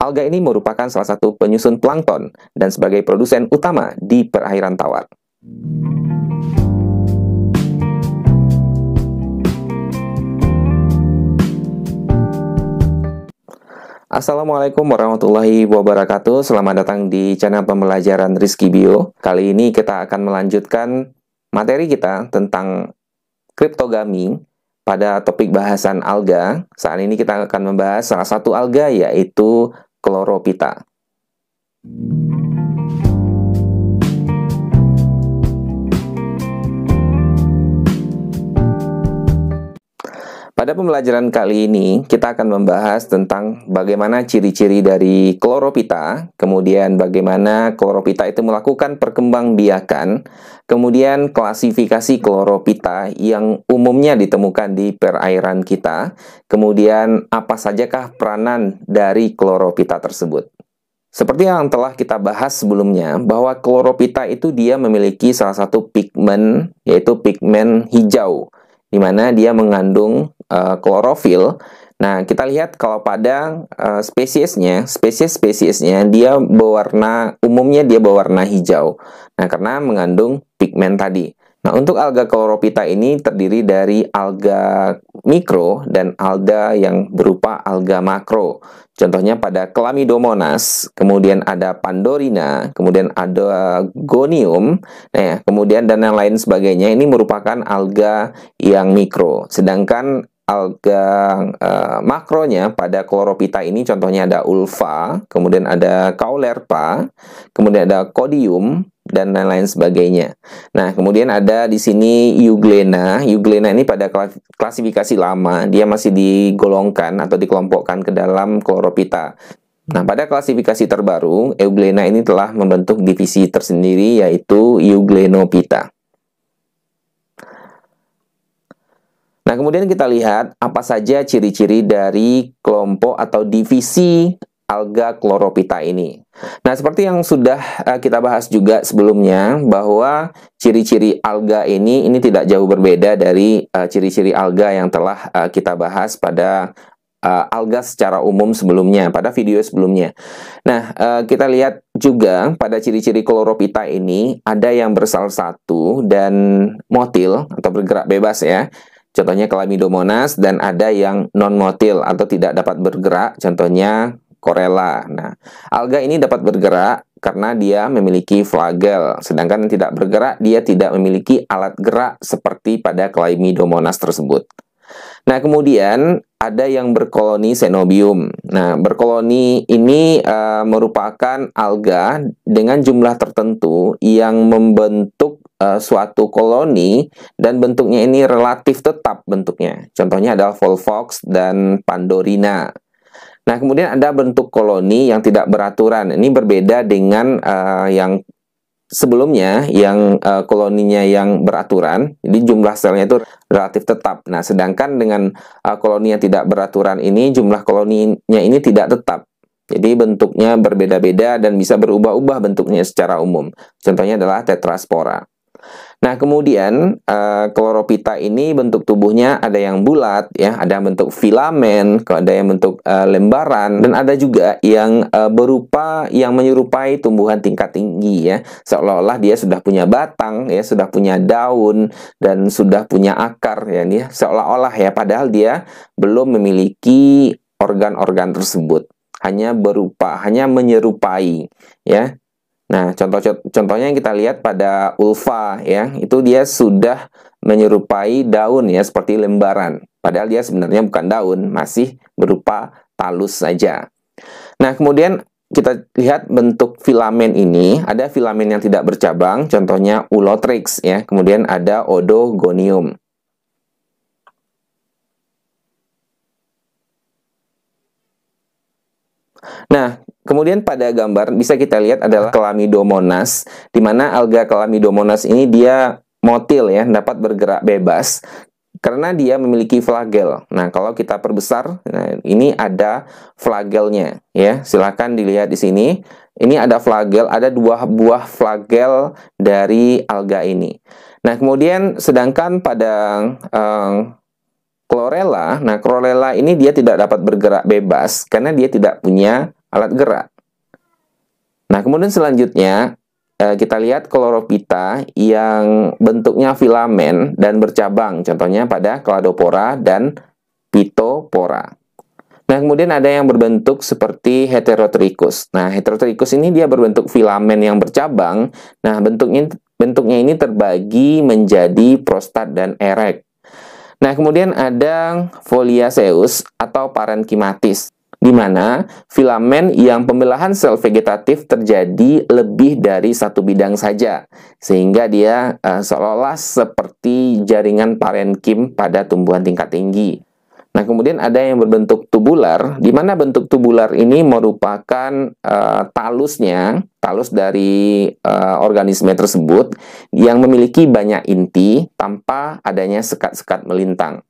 Alga ini merupakan salah satu penyusun plankton dan sebagai produsen utama di perairan tawar. Assalamualaikum warahmatullahi wabarakatuh. Selamat datang di channel pembelajaran Rizky Bio. Kali ini kita akan melanjutkan materi kita tentang kriptogami pada topik bahasan alga. Saat ini kita akan membahas salah satu alga yaitu kloropita. Pada pembelajaran kali ini, kita akan membahas tentang bagaimana ciri-ciri dari kloropita, kemudian bagaimana kloropita itu melakukan perkembangbiakan, kemudian klasifikasi kloropita yang umumnya ditemukan di perairan kita, kemudian apa sajakah peranan dari kloropita tersebut. Seperti yang telah kita bahas sebelumnya, bahwa kloropita itu dia memiliki salah satu pigmen, yaitu pigmen hijau, di mana dia mengandung uh, klorofil. Nah, kita lihat kalau pada uh, spesiesnya, spesies-spesiesnya dia berwarna umumnya dia berwarna hijau. Nah, karena mengandung pigmen tadi. Nah, untuk alga kloropita ini terdiri dari alga mikro dan alga yang berupa alga makro. Contohnya pada Chlamydomonas, kemudian ada Pandorina, kemudian ada Gonium, nah ya, kemudian dan yang lain sebagainya. Ini merupakan alga yang mikro. Sedangkan alga uh, eh, makronya pada kloropita ini contohnya ada Ulva, kemudian ada caulerpa, kemudian ada kodium dan lain-lain sebagainya. Nah, kemudian ada di sini Euglena. Euglena ini pada klasifikasi lama, dia masih digolongkan atau dikelompokkan ke dalam kloropita. Nah, pada klasifikasi terbaru, Euglena ini telah membentuk divisi tersendiri yaitu Euglenopita. Nah, kemudian kita lihat apa saja ciri-ciri dari kelompok atau divisi alga kloropita ini. Nah, seperti yang sudah eh, kita bahas juga sebelumnya bahwa ciri-ciri alga ini ini tidak jauh berbeda dari eh, ciri-ciri uh, alga yang telah uh, kita bahas pada uh, alga secara umum sebelumnya pada video sebelumnya. Nah, uh, kita lihat juga pada ciri-ciri kloropita ini ada yang bersal satu dan motil atau bergerak bebas ya. Contohnya Chlamydomonas dan ada yang non-motil atau tidak dapat bergerak, contohnya Corella. Nah, alga ini dapat bergerak karena dia memiliki flagel, sedangkan yang tidak bergerak dia tidak memiliki alat gerak seperti pada Chlamydomonas tersebut. Nah, kemudian ada yang berkoloni senobium. Nah, berkoloni ini uh, merupakan alga dengan jumlah tertentu yang membentuk uh, suatu koloni dan bentuknya ini relatif tetap bentuknya. Contohnya adalah Volvox dan Pandorina. Nah, kemudian ada bentuk koloni yang tidak beraturan. Ini berbeda dengan uh, yang sebelumnya yang uh, koloninya yang beraturan, jadi jumlah selnya itu relatif tetap. Nah, sedangkan dengan uh, koloni yang tidak beraturan ini jumlah koloninya ini tidak tetap. Jadi bentuknya berbeda-beda dan bisa berubah-ubah bentuknya secara umum. Contohnya adalah tetraspora. Nah, kemudian uh, eh, kloropita ini bentuk tubuhnya ada yang bulat ya, ada yang bentuk filamen, ada yang bentuk uh, lembaran dan ada juga yang uh, berupa yang menyerupai tumbuhan tingkat tinggi ya. Seolah-olah dia sudah punya batang ya, sudah punya daun dan sudah punya akar ya ini ya. seolah-olah ya padahal dia belum memiliki organ-organ tersebut hanya berupa hanya menyerupai ya Nah, contoh-contohnya yang kita lihat pada ulfa ya, itu dia sudah menyerupai daun ya seperti lembaran. Padahal dia sebenarnya bukan daun, masih berupa talus saja. Nah, kemudian kita lihat bentuk filamen ini, ada filamen yang tidak bercabang, contohnya ulotrix ya. Kemudian ada odogonium. Nah, Kemudian pada gambar bisa kita lihat adalah Chlamydomonas, di mana alga Chlamydomonas ini dia motil ya, dapat bergerak bebas karena dia memiliki flagel. Nah, kalau kita perbesar, nah ini ada flagelnya ya. Silahkan dilihat di sini. Ini ada flagel, ada dua buah flagel dari alga ini. Nah, kemudian sedangkan pada um, chlorella, nah chlorella ini dia tidak dapat bergerak bebas karena dia tidak punya alat gerak. Nah, kemudian selanjutnya eh, kita lihat kloropita yang bentuknya filamen dan bercabang, contohnya pada kladopora dan pitopora. Nah, kemudian ada yang berbentuk seperti heterotrichus. Nah, heterotrichus ini dia berbentuk filamen yang bercabang. Nah, bentuknya bentuknya ini terbagi menjadi prostat dan erek. Nah, kemudian ada foliaceus atau parenkimatis di mana filamen yang pembelahan sel vegetatif terjadi lebih dari satu bidang saja, sehingga dia uh, seolah-olah seperti jaringan parenkim pada tumbuhan tingkat tinggi. Nah, kemudian ada yang berbentuk tubular, di mana bentuk tubular ini merupakan uh, talusnya, talus dari uh, organisme tersebut yang memiliki banyak inti tanpa adanya sekat-sekat melintang.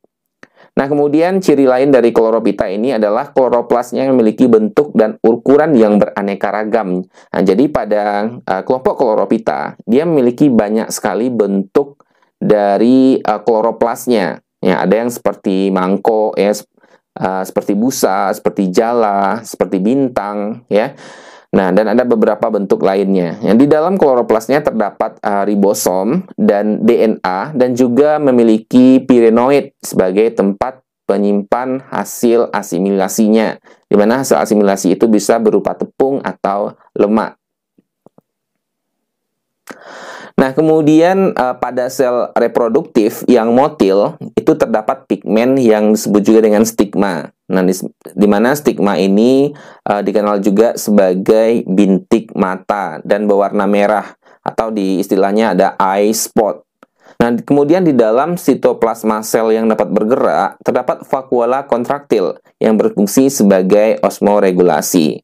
Nah, kemudian ciri lain dari kloropita ini adalah kloroplasnya memiliki bentuk dan ukuran yang beraneka ragam. Nah, jadi pada uh, kelompok kloropita, dia memiliki banyak sekali bentuk dari uh, kloroplasnya. Ya, ada yang seperti mangkok, ya, uh, seperti busa, seperti jala, seperti bintang, ya. Nah, dan ada beberapa bentuk lainnya. Yang di dalam kloroplasnya terdapat uh, ribosom dan DNA dan juga memiliki pirenoid sebagai tempat penyimpan hasil asimilasinya. Di mana hasil asimilasi itu bisa berupa tepung atau lemak. Nah, kemudian uh, pada sel reproduktif yang motil itu terdapat pigmen yang disebut juga dengan stigma. Nah, di, di mana stigma ini uh, dikenal juga sebagai bintik mata dan berwarna merah atau di istilahnya ada eye spot. Nah, kemudian di dalam sitoplasma sel yang dapat bergerak terdapat vakuola kontraktil yang berfungsi sebagai osmoregulasi.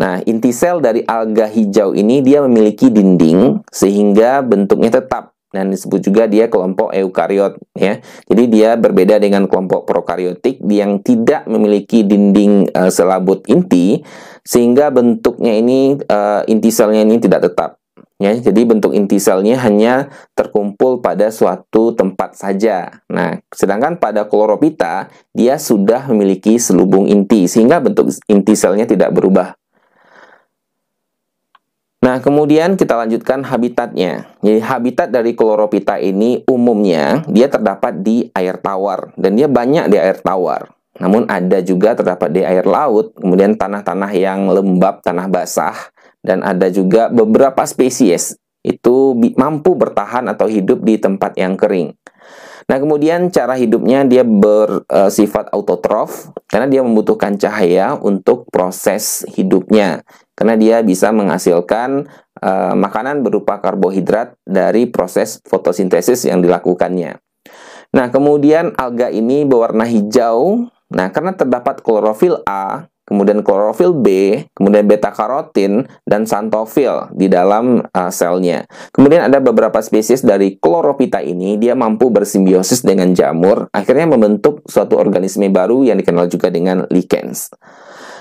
Nah, inti sel dari alga hijau ini dia memiliki dinding sehingga bentuknya tetap dan disebut juga dia kelompok eukariot ya. Jadi dia berbeda dengan kelompok prokariotik yang tidak memiliki dinding uh, selabut inti sehingga bentuknya ini uh, inti selnya ini tidak tetap ya. Jadi bentuk inti selnya hanya terkumpul pada suatu tempat saja. Nah, sedangkan pada kloropita dia sudah memiliki selubung inti sehingga bentuk inti selnya tidak berubah. Nah, kemudian kita lanjutkan habitatnya. Jadi, habitat dari kloropita ini umumnya dia terdapat di air tawar dan dia banyak di air tawar. Namun ada juga terdapat di air laut, kemudian tanah-tanah yang lembab, tanah basah, dan ada juga beberapa spesies itu mampu bertahan atau hidup di tempat yang kering. Nah, kemudian cara hidupnya dia bersifat eh, autotrof karena dia membutuhkan cahaya untuk proses hidupnya karena dia bisa menghasilkan uh, makanan berupa karbohidrat dari proses fotosintesis yang dilakukannya. Nah, kemudian alga ini berwarna hijau. Nah, karena terdapat klorofil A, kemudian klorofil B, kemudian beta karotin dan santofil di dalam uh, selnya. Kemudian ada beberapa spesies dari kloropita ini dia mampu bersimbiosis dengan jamur, akhirnya membentuk suatu organisme baru yang dikenal juga dengan lichens.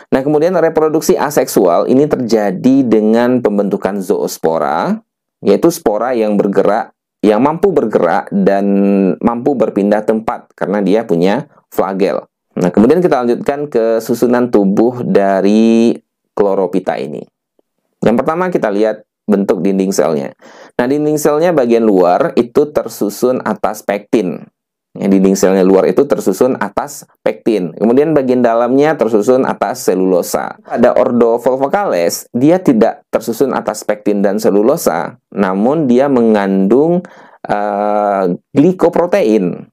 Nah, kemudian reproduksi aseksual ini terjadi dengan pembentukan zoospora, yaitu spora yang bergerak, yang mampu bergerak dan mampu berpindah tempat karena dia punya flagel. Nah, kemudian kita lanjutkan ke susunan tubuh dari kloropita ini. Yang pertama kita lihat bentuk dinding selnya. Nah, dinding selnya bagian luar itu tersusun atas pektin dinding selnya luar itu tersusun atas pektin. Kemudian bagian dalamnya tersusun atas selulosa. Pada ordo volvocales, dia tidak tersusun atas pektin dan selulosa, namun dia mengandung uh, glikoprotein.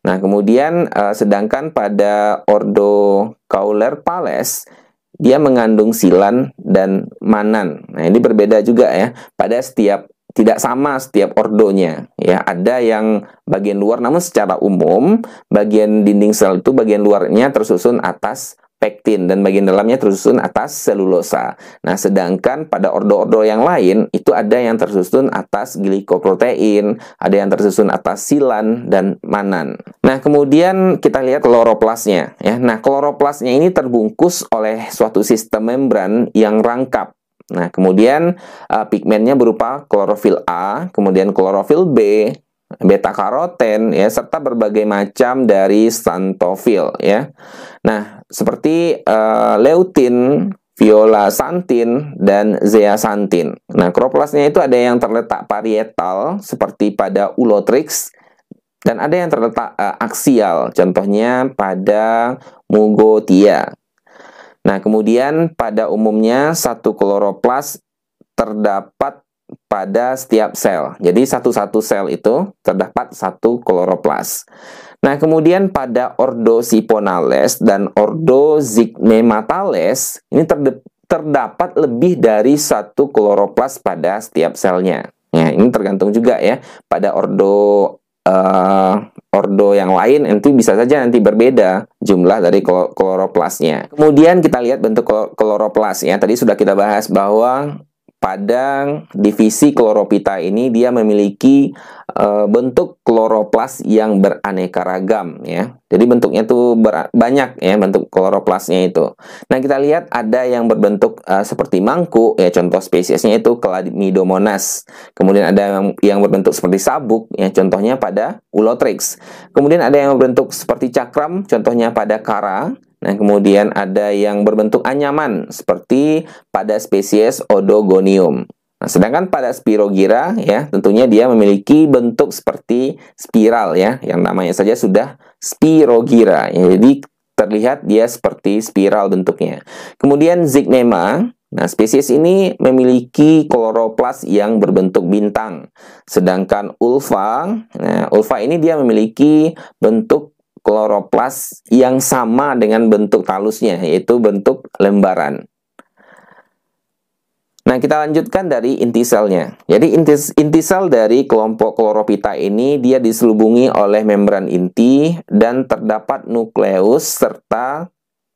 Nah, kemudian uh, sedangkan pada ordo kauler pales, dia mengandung silan dan manan. Nah, ini berbeda juga ya. Pada setiap tidak sama setiap ordonya ya ada yang bagian luar namun secara umum bagian dinding sel itu bagian luarnya tersusun atas pektin dan bagian dalamnya tersusun atas selulosa. Nah, sedangkan pada ordo-ordo yang lain itu ada yang tersusun atas glikoprotein, ada yang tersusun atas silan dan manan. Nah, kemudian kita lihat kloroplasnya ya. Nah, kloroplasnya ini terbungkus oleh suatu sistem membran yang rangkap Nah, kemudian uh, eh, pigmennya berupa klorofil A, kemudian klorofil B, beta karoten ya serta berbagai macam dari santofil ya. Nah, seperti uh, leutin, viola santin dan zeasantin. Nah, kroplasnya itu ada yang terletak parietal seperti pada ulotrix dan ada yang terletak uh, eh, aksial contohnya pada mugotia. Nah, kemudian pada umumnya satu kloroplas terdapat pada setiap sel. Jadi satu-satu sel itu terdapat satu kloroplas. Nah, kemudian pada ordo siponales dan ordo zygmematales ini terdapat lebih dari satu kloroplas pada setiap selnya. Ya, ini tergantung juga ya pada ordo uh, ordo yang lain nanti bisa saja nanti berbeda jumlah dari kloroplasnya. Kemudian kita lihat bentuk kloroplas ya. Tadi sudah kita bahas bahwa Padang divisi kloropita ini dia memiliki e, bentuk kloroplas yang beraneka ragam ya. Jadi bentuknya tuh banyak ya bentuk kloroplasnya itu. Nah, kita lihat ada yang berbentuk e, seperti mangkuk ya contoh spesiesnya itu Chlamydomonas. Kemudian ada yang, yang berbentuk seperti sabuk ya contohnya pada Ulotrix. Kemudian ada yang berbentuk seperti cakram contohnya pada Kara. Nah, kemudian ada yang berbentuk anyaman seperti pada spesies Odogonium. Nah, sedangkan pada Spirogyra, ya, tentunya dia memiliki bentuk seperti spiral ya, yang namanya saja sudah Spirogyra. Ya, jadi terlihat dia seperti spiral bentuknya. Kemudian Zygnema, nah spesies ini memiliki kloroplas yang berbentuk bintang. Sedangkan Ulva, nah Ulva ini dia memiliki bentuk kloroplas yang sama dengan bentuk talusnya, yaitu bentuk lembaran. Nah, kita lanjutkan dari inti selnya. Jadi, inti, inti sel dari kelompok kloropita ini dia diselubungi oleh membran inti dan terdapat nukleus serta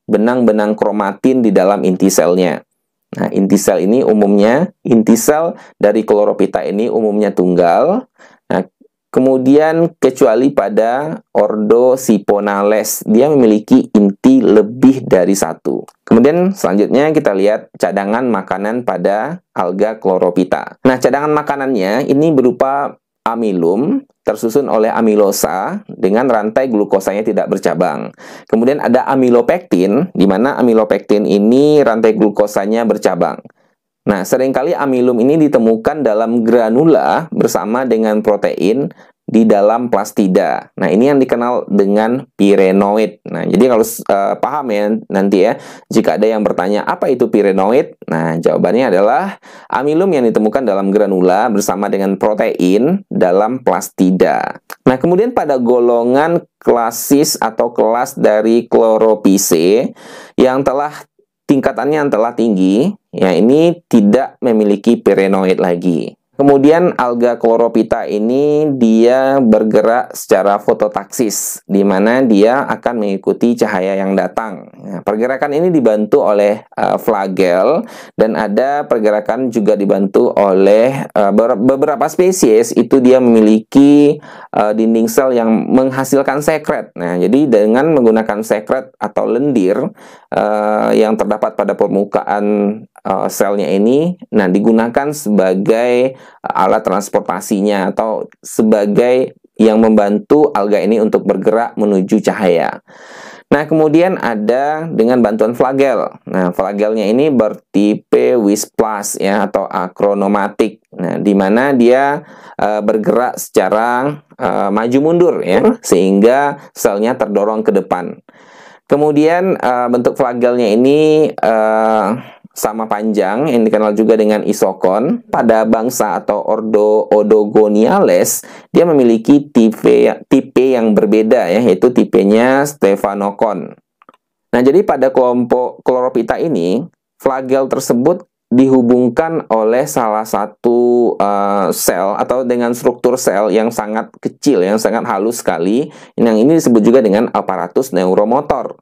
benang-benang kromatin di dalam inti selnya. Nah, inti sel ini umumnya, inti sel dari kloropita ini umumnya tunggal, Kemudian kecuali pada Ordo Siponales, dia memiliki inti lebih dari satu. Kemudian selanjutnya kita lihat cadangan makanan pada alga chlorophyta. Nah, cadangan makanannya ini berupa amilum tersusun oleh amilosa dengan rantai glukosanya tidak bercabang. Kemudian ada amilopektin, di mana amilopektin ini rantai glukosanya bercabang. Nah, seringkali amilum ini ditemukan dalam granula bersama dengan protein di dalam plastida. Nah, ini yang dikenal dengan pirenoid. Nah, jadi kalau uh, paham ya nanti ya, jika ada yang bertanya apa itu pirenoid, nah jawabannya adalah amilum yang ditemukan dalam granula bersama dengan protein dalam plastida. Nah, kemudian pada golongan klasis atau kelas dari kloropise yang telah tingkatannya yang telah tinggi, ya ini tidak memiliki pirenoid lagi. Kemudian alga kloropita ini dia bergerak secara fototaksis, di mana dia akan mengikuti cahaya yang datang. Nah, pergerakan ini dibantu oleh uh, flagel dan ada pergerakan juga dibantu oleh uh, beberapa spesies itu dia memiliki uh, dinding sel yang menghasilkan sekret. Nah, jadi dengan menggunakan sekret atau lendir uh, yang terdapat pada permukaan uh, selnya ini nah digunakan sebagai eh, alat transportasinya atau sebagai yang membantu alga ini untuk bergerak menuju cahaya. Nah, kemudian ada dengan bantuan flagel. Nah, flagelnya ini bertipe Wisplas ya atau akronomatik. Nah, di mana dia e, bergerak secara e, maju mundur ya sehingga selnya terdorong ke depan. Kemudian e, bentuk flagelnya ini e, sama panjang yang dikenal juga dengan isokon pada bangsa atau ordo odogoniales dia memiliki tipe ya, tipe yang berbeda ya yaitu tipenya stefanokon. Nah, jadi pada kelompok kloropita ini flagel tersebut dihubungkan oleh salah satu uh, sel atau dengan struktur sel yang sangat kecil, yang sangat halus sekali. Yang ini disebut juga dengan aparatus neuromotor.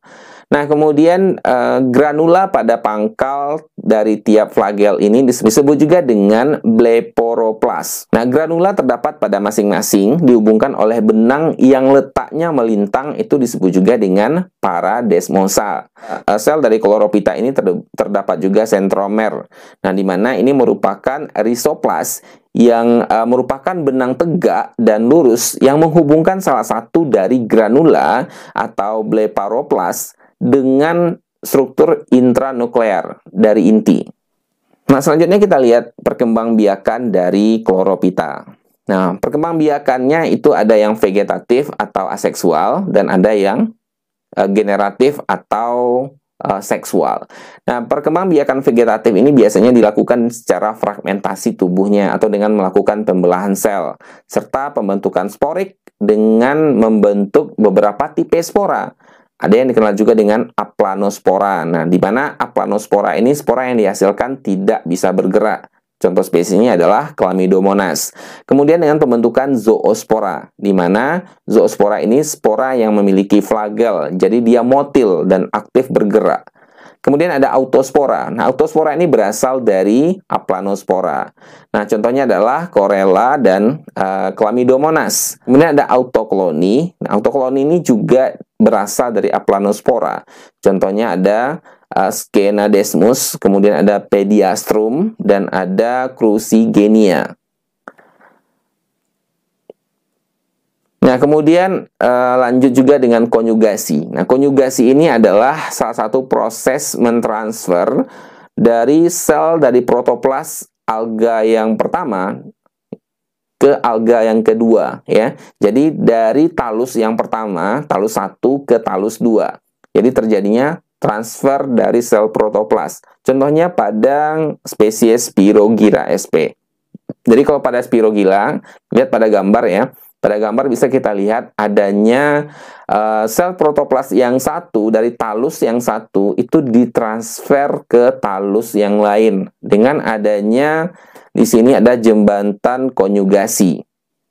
Nah, kemudian eh, granula pada pangkal dari tiap flagel ini disebut juga dengan bleporoplast. Nah, granula terdapat pada masing-masing dihubungkan oleh benang yang letaknya melintang itu disebut juga dengan paradesmosa. Eh, sel dari kloropita ini ter terdapat juga sentromer. Nah, di mana ini merupakan risoplas yang uh, merupakan benang tegak dan lurus yang menghubungkan salah satu dari granula atau bleparoplas dengan struktur intranuklear dari inti. Nah, selanjutnya kita lihat perkembangbiakan dari kloropita. Nah, perkembangbiakannya itu ada yang vegetatif atau aseksual dan ada yang uh, generatif atau uh, seksual. Nah, perkembangbiakan vegetatif ini biasanya dilakukan secara fragmentasi tubuhnya atau dengan melakukan pembelahan sel serta pembentukan sporik dengan membentuk beberapa tipe spora ada yang dikenal juga dengan aplanospora. Nah, di mana aplanospora ini spora yang dihasilkan tidak bisa bergerak. Contoh spesiesnya adalah Chlamydomonas. Kemudian dengan pembentukan zoospora, di mana zoospora ini spora yang memiliki flagel, jadi dia motil dan aktif bergerak. Kemudian ada autospora. Nah, autospora ini berasal dari aplanospora. Nah, contohnya adalah Corella dan uh, Chlamydomonas. Kemudian ada autokloni. Nah, autokloni ini juga berasal dari aplanospora. Contohnya ada uh, eh, Scenadesmus, kemudian ada Pediastrum, dan ada Crucigenia. Nah, kemudian uh, lanjut juga dengan konjugasi. Nah, konjugasi ini adalah salah satu proses mentransfer dari sel dari protoplas alga yang pertama ke alga yang kedua ya. Jadi dari talus yang pertama, talus 1 ke talus 2. Jadi terjadinya transfer dari sel protoplas. Contohnya pada spesies Spirogyra sp. Jadi kalau pada Spirogyra, lihat pada gambar ya. Pada gambar bisa kita lihat adanya uh, sel protoplas yang satu dari talus yang satu itu ditransfer ke talus yang lain dengan adanya di sini ada jembatan konjugasi.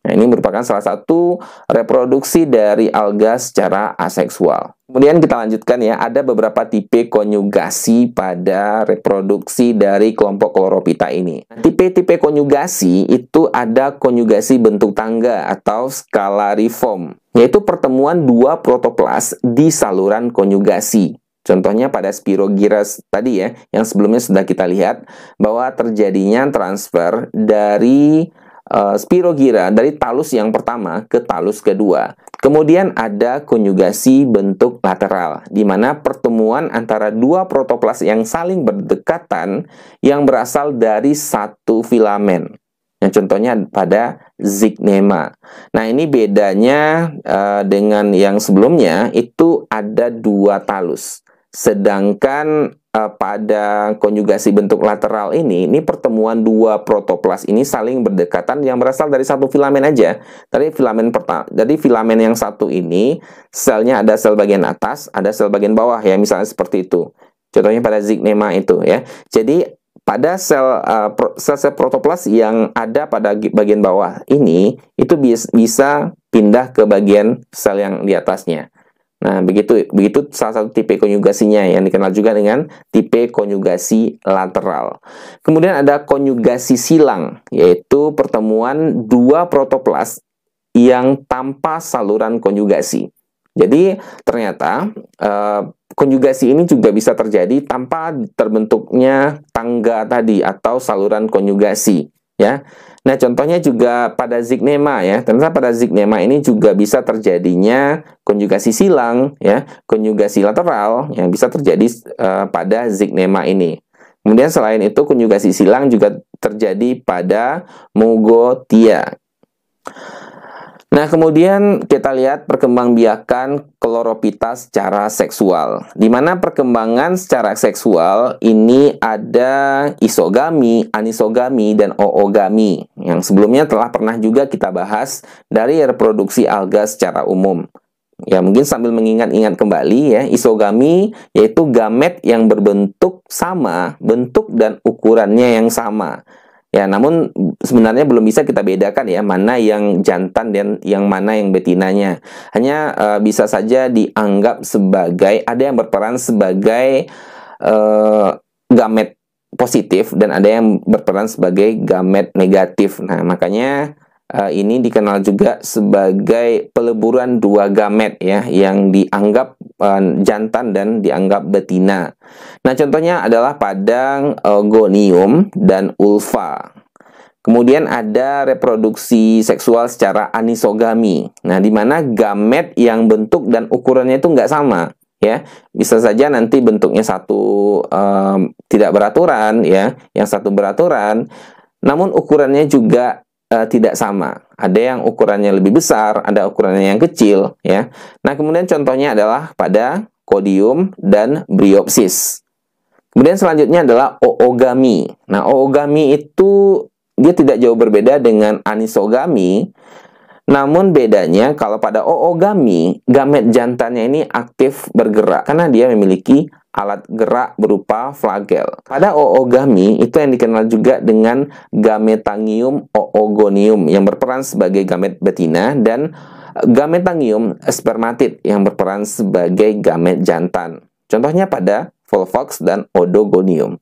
Nah, ini merupakan salah satu reproduksi dari alga secara aseksual. Kemudian kita lanjutkan ya, ada beberapa tipe konjugasi pada reproduksi dari kelompok kloropita ini. Nah, tipe-tipe konjugasi itu ada konjugasi bentuk tangga atau scalariform, yaitu pertemuan dua protoplas di saluran konjugasi. Contohnya pada spirogyras tadi ya, yang sebelumnya sudah kita lihat bahwa terjadinya transfer dari uh, eh, spirogyra dari talus yang pertama ke talus kedua. Kemudian ada konjugasi bentuk lateral, di mana pertemuan antara dua protoplas yang saling berdekatan yang berasal dari satu filamen. Yang contohnya pada zignema. Nah, ini bedanya uh, dengan yang sebelumnya itu ada dua talus. Sedangkan uh, pada konjugasi bentuk lateral ini, ini pertemuan dua protoplas ini saling berdekatan yang berasal dari satu filamen aja. tadi filamen pertama, jadi filamen yang satu ini selnya ada sel bagian atas, ada sel bagian bawah ya, misalnya seperti itu. Contohnya pada zignema itu ya. Jadi pada sel uh, pro, sel, sel protoplas yang ada pada bagian bawah ini itu bisa pindah ke bagian sel yang di atasnya. Nah, begitu begitu salah satu tipe konjugasinya yang dikenal juga dengan tipe konjugasi lateral. Kemudian ada konjugasi silang, yaitu pertemuan dua protoplas yang tanpa saluran konjugasi. Jadi, ternyata eh, konjugasi ini juga bisa terjadi tanpa terbentuknya tangga tadi atau saluran konjugasi ya. Nah, contohnya juga pada zignema ya. Ternyata pada zignema ini juga bisa terjadinya konjugasi silang ya, konjugasi lateral yang bisa terjadi uh, pada zignema ini. Kemudian selain itu konjugasi silang juga terjadi pada mugotia. Nah, kemudian kita lihat perkembangbiakan kloropita secara seksual. Di mana perkembangan secara seksual ini ada isogami, anisogami, dan oogami yang sebelumnya telah pernah juga kita bahas dari reproduksi alga secara umum. Ya, mungkin sambil mengingat-ingat kembali ya, isogami yaitu gamet yang berbentuk sama, bentuk dan ukurannya yang sama Ya, namun sebenarnya belum bisa kita bedakan ya mana yang jantan dan yang mana yang betinanya. Hanya uh, bisa saja dianggap sebagai ada yang berperan sebagai uh, gamet positif dan ada yang berperan sebagai gamet negatif. Nah, makanya uh, ini dikenal juga sebagai peleburan dua gamet ya yang dianggap uh, jantan dan dianggap betina. Nah, contohnya adalah padang uh, gonium dan ulva. Kemudian ada reproduksi seksual secara anisogami. Nah, di mana gamet yang bentuk dan ukurannya itu nggak sama, ya. Bisa saja nanti bentuknya satu um, tidak beraturan, ya, yang satu beraturan. Namun ukurannya juga uh, tidak sama. Ada yang ukurannya lebih besar, ada ukurannya yang kecil, ya. Nah, kemudian contohnya adalah pada kodium dan briopsis. Kemudian selanjutnya adalah oogami. Nah, oogami itu dia tidak jauh berbeda dengan anisogami. Namun bedanya kalau pada oogami, gamet jantannya ini aktif bergerak karena dia memiliki alat gerak berupa flagel. Pada oogami itu yang dikenal juga dengan gametangium oogonium yang berperan sebagai gamet betina dan eh, gametangium spermatid yang berperan sebagai gamet jantan. Contohnya pada Volvox dan Odogonium.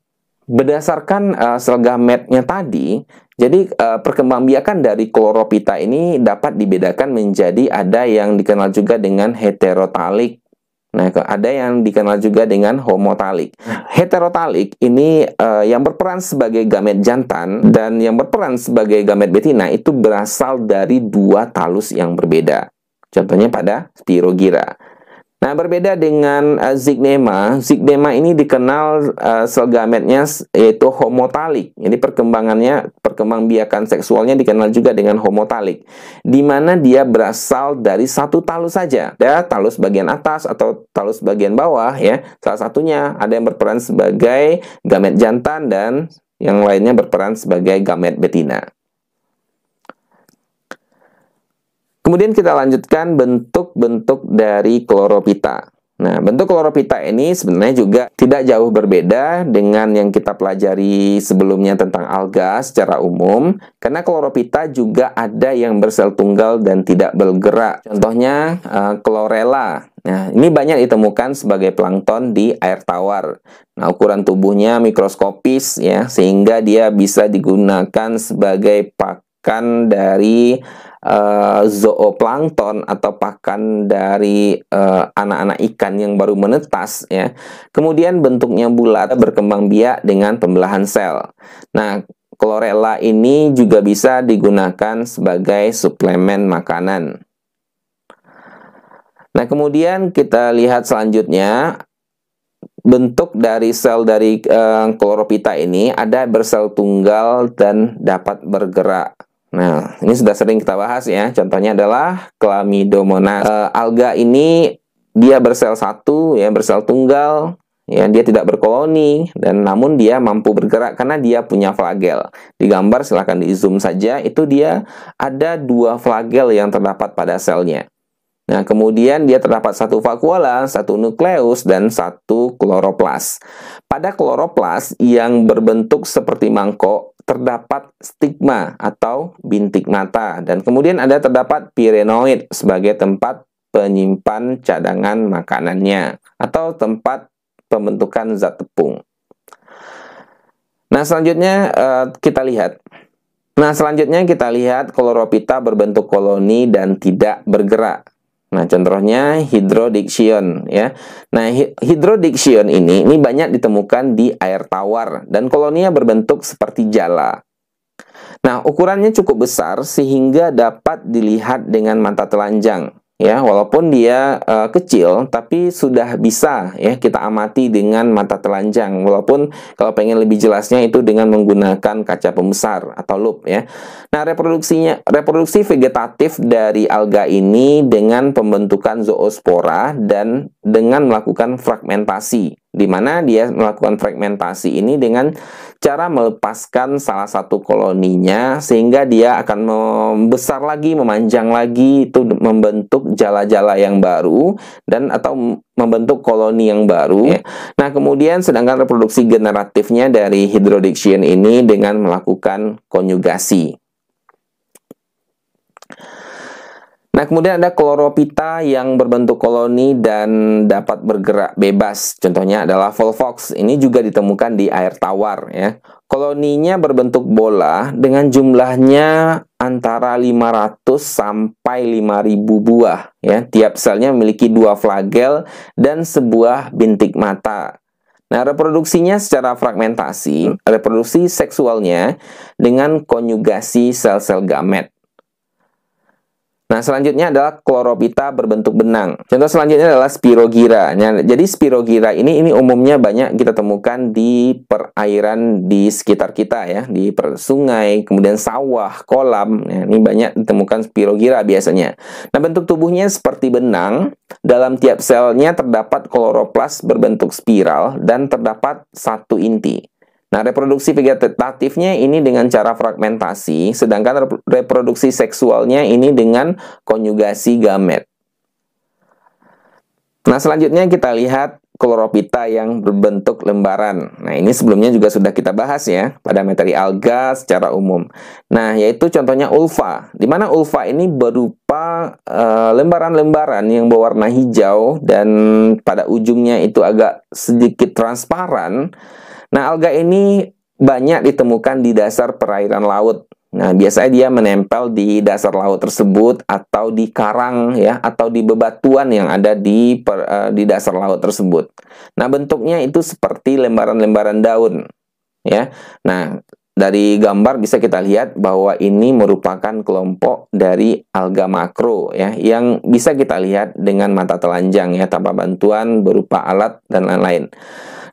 Berdasarkan uh, eh, sel gametnya tadi, jadi uh, eh, perkembangbiakan dari kloropita ini dapat dibedakan menjadi ada yang dikenal juga dengan heterotalik Nah, ada yang dikenal juga dengan homotalik. Hmm. Heterotalik ini uh, yang berperan sebagai gamet jantan dan yang berperan sebagai gamet betina itu berasal dari dua talus yang berbeda. Contohnya pada spirogira. Nah, berbeda dengan uh, eh, Zignema, Zignema ini dikenal uh, eh, sel gametnya yaitu homotalik. Jadi perkembangannya, perkembangbiakan seksualnya dikenal juga dengan homotalik, di mana dia berasal dari satu talus saja. Ya, talus bagian atas atau talus bagian bawah ya. Salah satunya ada yang berperan sebagai gamet jantan dan yang lainnya berperan sebagai gamet betina. Kemudian kita lanjutkan bentuk-bentuk dari kloropita. Nah, bentuk kloropita ini sebenarnya juga tidak jauh berbeda dengan yang kita pelajari sebelumnya tentang alga secara umum, karena kloropita juga ada yang bersel tunggal dan tidak bergerak. Contohnya, uh, Nah, ini banyak ditemukan sebagai plankton di air tawar. Nah, ukuran tubuhnya mikroskopis ya, sehingga dia bisa digunakan sebagai pak pakan dari uh, zooplankton atau pakan dari eh, anak-anak uh, ikan yang baru menetas ya. Kemudian bentuknya bulat berkembang biak dengan pembelahan sel. Nah, klorella ini juga bisa digunakan sebagai suplemen makanan. Nah, kemudian kita lihat selanjutnya bentuk dari sel dari e, eh, kloropita ini ada bersel tunggal dan dapat bergerak. Nah, ini sudah sering kita bahas ya. Contohnya adalah Chlamydomonas. E, alga ini dia bersel satu, ya, bersel tunggal, ya, dia tidak berkoloni dan namun dia mampu bergerak karena dia punya flagel. Di gambar silahkan di zoom saja, itu dia ada dua flagel yang terdapat pada selnya. Nah, kemudian dia terdapat satu vakuola, satu nukleus, dan satu kloroplas. Pada kloroplas yang berbentuk seperti mangkok, terdapat stigma atau bintik mata dan kemudian ada terdapat pirenoid sebagai tempat penyimpan cadangan makanannya atau tempat pembentukan zat tepung. Nah, selanjutnya eh, kita lihat. Nah, selanjutnya kita lihat kloropita berbentuk koloni dan tidak bergerak. Nah, contohnya hidrodiction ya. Nah, hidrodiction ini ini banyak ditemukan di air tawar dan koloninya berbentuk seperti jala. Nah, ukurannya cukup besar sehingga dapat dilihat dengan mata telanjang ya walaupun dia uh, kecil tapi sudah bisa ya kita amati dengan mata telanjang walaupun kalau pengen lebih jelasnya itu dengan menggunakan kaca pembesar atau loop ya nah reproduksinya reproduksi vegetatif dari alga ini dengan pembentukan zoospora dan dengan melakukan fragmentasi di mana dia melakukan fragmentasi ini dengan cara melepaskan salah satu koloninya sehingga dia akan membesar lagi, memanjang lagi itu membentuk jala-jala yang baru dan atau membentuk koloni yang baru. Ya. Nah, kemudian sedangkan reproduksi generatifnya dari hydrodiction ini dengan melakukan konjugasi. Nah, kemudian ada kloropita yang berbentuk koloni dan dapat bergerak bebas. Contohnya adalah volvox. Ini juga ditemukan di air tawar ya. Koloninya berbentuk bola dengan jumlahnya antara 500 sampai 5000 buah ya. Tiap selnya memiliki dua flagel dan sebuah bintik mata. Nah, reproduksinya secara fragmentasi, reproduksi seksualnya dengan konjugasi sel-sel gamet. Nah, selanjutnya adalah kloropita berbentuk benang. Contoh selanjutnya adalah spirogira. Jadi spirogira ini ini umumnya banyak kita temukan di perairan di sekitar kita ya, di per sungai, kemudian sawah, kolam. Ya, ini banyak ditemukan spirogira biasanya. Nah, bentuk tubuhnya seperti benang. Dalam tiap selnya terdapat kloroplas berbentuk spiral dan terdapat satu inti. Nah, reproduksi vegetatifnya ini dengan cara fragmentasi, sedangkan reproduksi seksualnya ini dengan konjugasi gamet. Nah, selanjutnya kita lihat kloropita yang berbentuk lembaran. Nah, ini sebelumnya juga sudah kita bahas ya pada materi alga secara umum. Nah, yaitu contohnya ulfa, di mana ulva ini berupa eh, lembaran-lembaran uh, yang berwarna hijau dan pada ujungnya itu agak sedikit transparan Nah, alga ini banyak ditemukan di dasar perairan laut. Nah, biasanya dia menempel di dasar laut tersebut atau di karang ya atau di bebatuan yang ada di per, uh, di dasar laut tersebut. Nah, bentuknya itu seperti lembaran-lembaran daun ya. Nah, dari gambar bisa kita lihat bahwa ini merupakan kelompok dari alga makro ya yang bisa kita lihat dengan mata telanjang ya tanpa bantuan berupa alat dan lain-lain.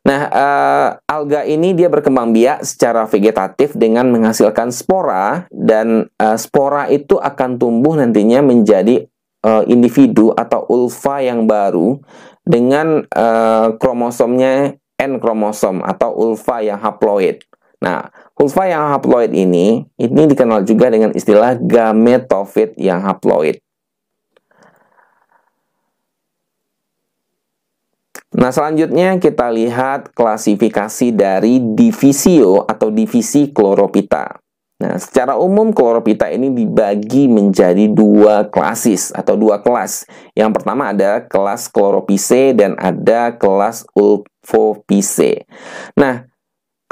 Nah, uh, alga ini dia berkembang biak secara vegetatif dengan menghasilkan spora dan uh, spora itu akan tumbuh nantinya menjadi uh, individu atau ulva yang baru dengan uh, kromosomnya N kromosom atau ulva yang haploid. Nah, ulva yang haploid ini ini dikenal juga dengan istilah gametofit yang haploid. Nah, selanjutnya kita lihat klasifikasi dari divisio atau divisi kloropita. Nah, secara umum kloropita ini dibagi menjadi dua klasis atau dua kelas. Yang pertama ada kelas kloropise dan ada kelas ulfopise. Nah,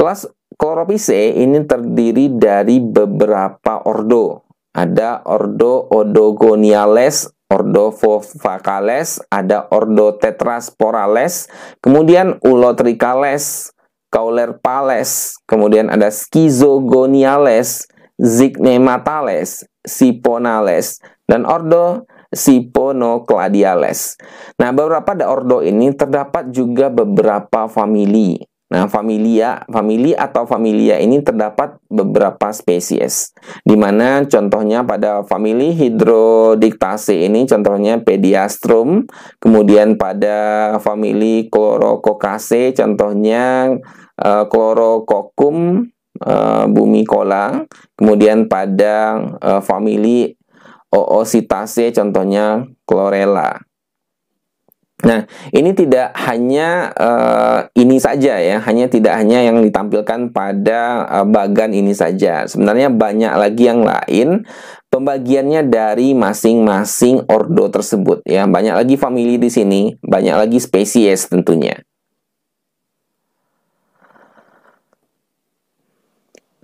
kelas kloropise ini terdiri dari beberapa ordo. Ada ordo Odogoniales, Ordo ordovocales, ada Ordo Tetrasporales, kemudian ulotricales, caulerpales, kemudian ada schizogoniales, zignematales, siponales, dan ordo siponokladiales. Nah, beberapa ada ordo ini terdapat juga beberapa famili Nah, familia, famili atau familia ini terdapat beberapa spesies. Di mana contohnya pada famili hidrodiktase ini contohnya Pediastrum, kemudian pada famili klorokokase contohnya uh, uh, bumi kolang, kemudian pada uh, famili Oocitaceae contohnya Chlorella. Nah, ini tidak hanya uh, ini saja ya, hanya tidak hanya yang ditampilkan pada uh, bagan ini saja. Sebenarnya banyak lagi yang lain pembagiannya dari masing-masing ordo tersebut ya. Banyak lagi famili di sini, banyak lagi spesies tentunya.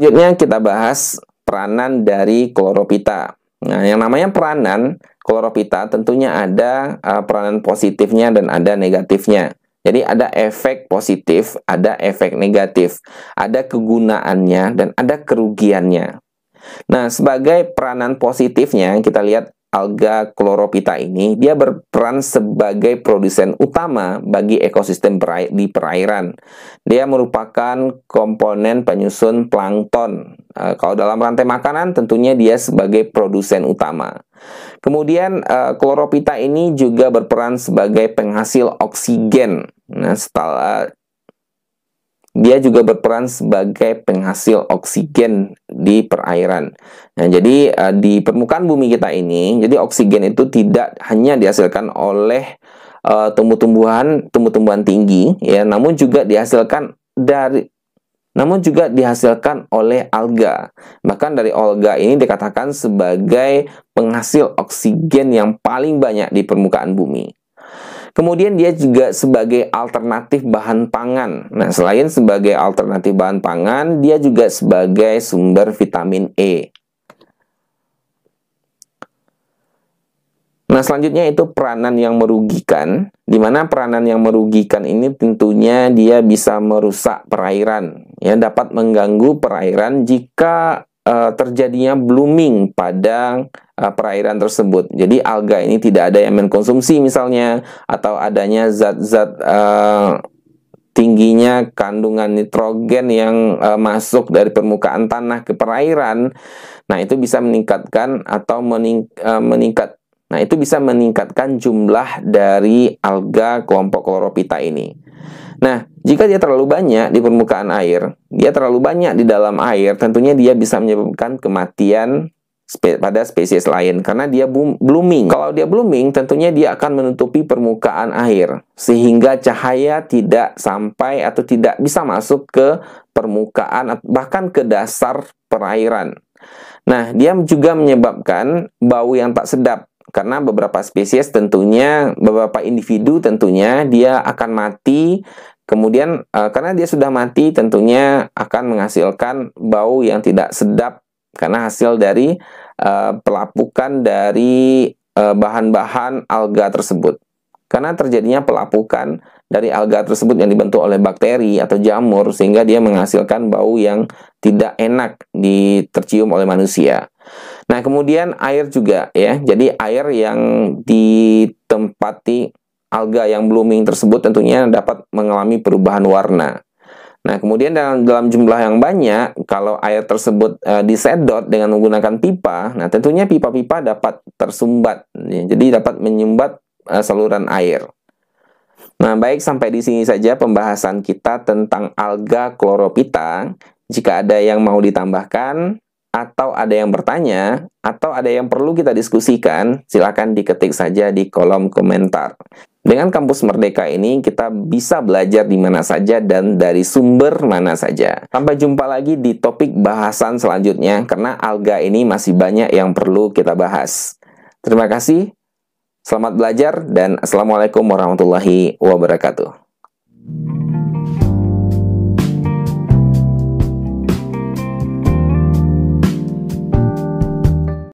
Selanjutnya kita bahas peranan dari kloropita. Nah, yang namanya peranan kloropita tentunya ada uh, peranan positifnya dan ada negatifnya. Jadi ada efek positif, ada efek negatif, ada kegunaannya dan ada kerugiannya. Nah, sebagai peranan positifnya kita lihat alga kloropita ini dia berperan sebagai produsen utama bagi ekosistem di perairan. Dia merupakan komponen penyusun plankton Uh, kalau dalam rantai makanan tentunya dia sebagai produsen utama. Kemudian uh, eh, kloropita ini juga berperan sebagai penghasil oksigen. Nah, setelah eh, dia juga berperan sebagai penghasil oksigen di perairan. Nah, jadi uh, di permukaan bumi kita ini, jadi oksigen itu tidak hanya dihasilkan oleh uh, tumbuh-tumbuhan, tumbuh-tumbuhan tinggi, ya, namun juga dihasilkan dari namun juga dihasilkan oleh alga. Bahkan dari alga ini dikatakan sebagai penghasil oksigen yang paling banyak di permukaan bumi. Kemudian dia juga sebagai alternatif bahan pangan. Nah, selain sebagai alternatif bahan pangan, dia juga sebagai sumber vitamin E. Nah, selanjutnya itu peranan yang merugikan, di mana peranan yang merugikan ini tentunya dia bisa merusak perairan, ya dapat mengganggu perairan jika uh, terjadinya blooming pada uh, perairan tersebut. Jadi alga ini tidak ada yang mengkonsumsi misalnya atau adanya zat-zat uh, tingginya kandungan nitrogen yang uh, masuk dari permukaan tanah ke perairan, nah itu bisa meningkatkan atau mening, uh, meningkat Nah, itu bisa meningkatkan jumlah dari alga kelompok kloropita ini. Nah, jika dia terlalu banyak di permukaan air, dia terlalu banyak di dalam air, tentunya dia bisa menyebabkan kematian pada spesies lain karena dia blooming. Kalau dia blooming, tentunya dia akan menutupi permukaan air sehingga cahaya tidak sampai atau tidak bisa masuk ke permukaan bahkan ke dasar perairan. Nah, dia juga menyebabkan bau yang tak sedap karena beberapa spesies tentunya beberapa individu tentunya dia akan mati kemudian e, karena dia sudah mati tentunya akan menghasilkan bau yang tidak sedap karena hasil dari e, pelapukan dari eh, bahan-bahan e, alga tersebut karena terjadinya pelapukan dari alga tersebut yang dibentuk oleh bakteri atau jamur sehingga dia menghasilkan bau yang tidak enak ditercium oleh manusia Nah, kemudian air juga ya. Jadi air yang ditempati alga yang blooming tersebut tentunya dapat mengalami perubahan warna. Nah, kemudian dalam dalam jumlah yang banyak, kalau air tersebut e, disedot dengan menggunakan pipa, nah tentunya pipa-pipa dapat tersumbat. Ya, jadi dapat menyumbat e, saluran air. Nah, baik sampai di sini saja pembahasan kita tentang alga kloropita. Jika ada yang mau ditambahkan, atau ada yang bertanya, atau ada yang perlu kita diskusikan, silakan diketik saja di kolom komentar. Dengan kampus Merdeka ini, kita bisa belajar di mana saja dan dari sumber mana saja. Sampai jumpa lagi di topik bahasan selanjutnya, karena alga ini masih banyak yang perlu kita bahas. Terima kasih, selamat belajar, dan Assalamualaikum warahmatullahi wabarakatuh.